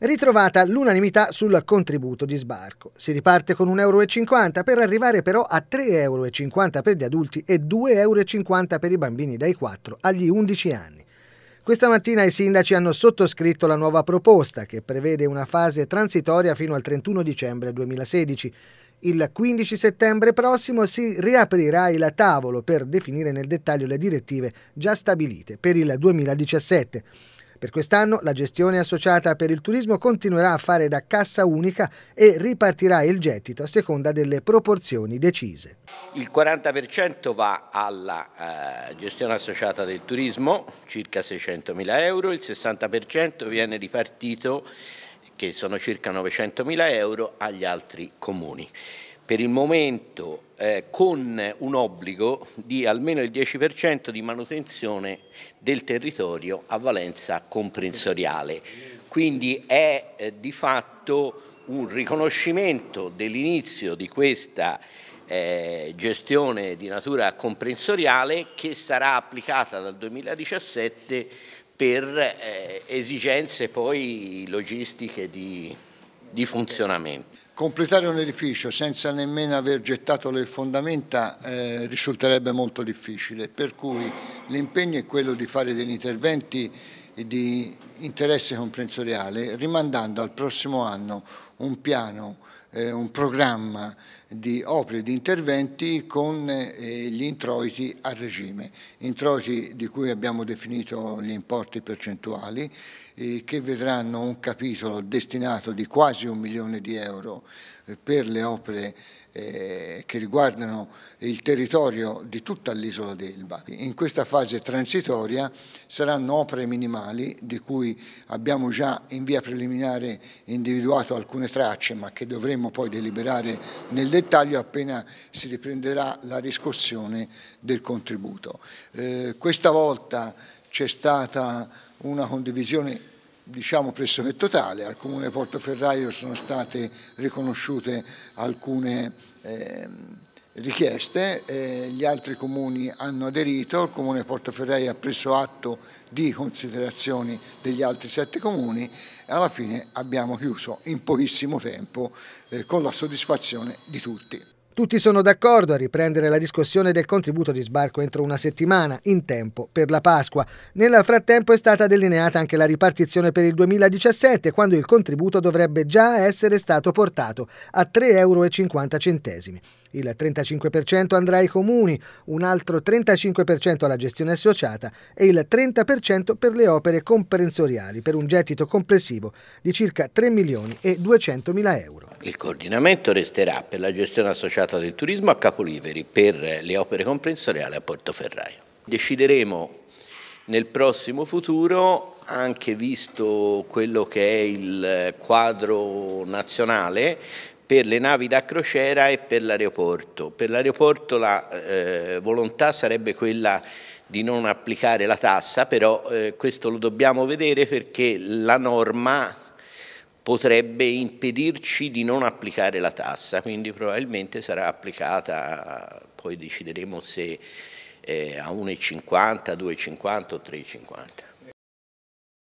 Ritrovata l'unanimità sul contributo di sbarco. Si riparte con 1,50 euro per arrivare però a 3,50 euro per gli adulti e 2,50 euro per i bambini dai 4 agli 11 anni. Questa mattina i sindaci hanno sottoscritto la nuova proposta che prevede una fase transitoria fino al 31 dicembre 2016. Il 15 settembre prossimo si riaprirà il tavolo per definire nel dettaglio le direttive già stabilite per il 2017. Per quest'anno la gestione associata per il turismo continuerà a fare da cassa unica e ripartirà il gettito a seconda delle proporzioni decise. Il 40% va alla eh, gestione associata del turismo, circa 600 mila euro, il 60% viene ripartito che sono circa 900 mila euro agli altri comuni per il momento eh, con un obbligo di almeno il 10% di manutenzione del territorio a valenza comprensoriale. Quindi è eh, di fatto un riconoscimento dell'inizio di questa eh, gestione di natura comprensoriale che sarà applicata dal 2017 per eh, esigenze poi logistiche di di funzionamento. Completare un edificio senza nemmeno aver gettato le fondamenta eh, risulterebbe molto difficile, per cui l'impegno è quello di fare degli interventi di interesse comprensoriale, rimandando al prossimo anno un piano, eh, un programma di opere, di interventi con eh, gli introiti a regime, introiti di cui abbiamo definito gli importi percentuali, eh, che vedranno un capitolo destinato di quasi quasi un milione di euro eh, per le opere eh, che riguardano il territorio di tutta l'isola d'Elba. In questa fase transitoria saranno opere minimali di cui abbiamo già in via preliminare individuato alcune tracce ma che dovremo poi deliberare nel dettaglio appena si riprenderà la riscossione del contributo. Eh, questa volta c'è stata una condivisione diciamo pressoché totale. Al Comune Portoferraio sono state riconosciute alcune eh, richieste, eh, gli altri comuni hanno aderito, il Comune Portoferraio ha preso atto di considerazioni degli altri sette comuni e alla fine abbiamo chiuso in pochissimo tempo eh, con la soddisfazione di tutti. Tutti sono d'accordo a riprendere la discussione del contributo di sbarco entro una settimana, in tempo, per la Pasqua. Nel frattempo è stata delineata anche la ripartizione per il 2017, quando il contributo dovrebbe già essere stato portato a 3,50 euro. Il 35% andrà ai comuni, un altro 35% alla gestione associata e il 30% per le opere comprensoriali, per un gettito complessivo di circa 3 milioni e 200 mila euro. Il coordinamento resterà per la gestione associata del turismo a Capoliveri, per le opere comprensoriali a Portoferraio. Decideremo nel prossimo futuro, anche visto quello che è il quadro nazionale, per le navi da crociera e per l'aeroporto. Per l'aeroporto la eh, volontà sarebbe quella di non applicare la tassa, però eh, questo lo dobbiamo vedere perché la norma potrebbe impedirci di non applicare la tassa, quindi probabilmente sarà applicata, poi decideremo se eh, a 1,50, 2,50 o 3,50.